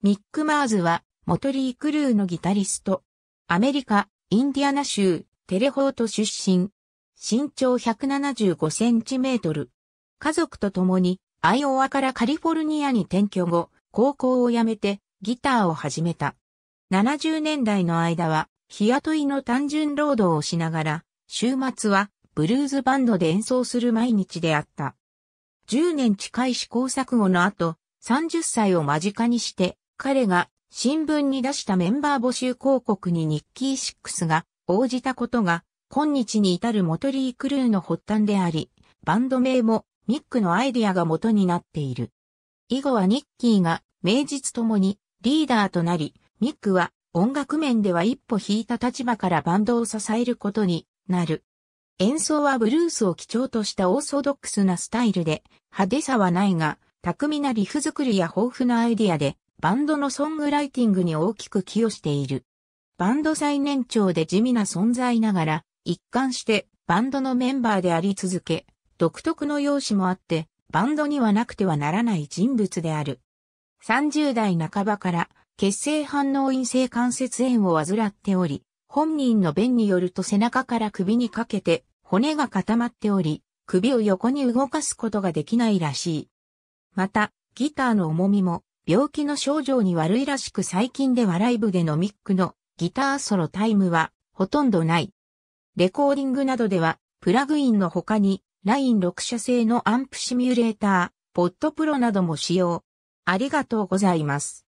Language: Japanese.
ミック・マーズは、モトリー・クルーのギタリスト。アメリカ、インディアナ州、テレホート出身。身長175センチメートル。家族と共に、アイオワからカリフォルニアに転居後、高校を辞めて、ギターを始めた。70年代の間は、日雇いの単純労働をしながら、週末は、ブルーズバンドで演奏する毎日であった。10年近い試行錯誤の後、30歳を間近にして、彼が新聞に出したメンバー募集広告にニッキー6が応じたことが今日に至るモトリークルーの発端であり、バンド名もミックのアイディアが元になっている。以後はニッキーが名実ともにリーダーとなり、ミックは音楽面では一歩引いた立場からバンドを支えることになる。演奏はブルースを基調としたオーソドックスなスタイルで、派手さはないが、巧みなリフ作りや豊富なアイディアで、バンドのソングライティングに大きく寄与している。バンド最年長で地味な存在ながら、一貫してバンドのメンバーであり続け、独特の容姿もあって、バンドにはなくてはならない人物である。30代半ばから血清反応陰性関節炎を患っており、本人の弁によると背中から首にかけて骨が固まっており、首を横に動かすことができないらしい。また、ギターの重みも病気の症状に悪いらしく最近ではライブでのミックのギターソロタイムはほとんどない。レコーディングなどではプラグインの他にライン6社製のアンプシミュレーター、ポットプロなども使用。ありがとうございます。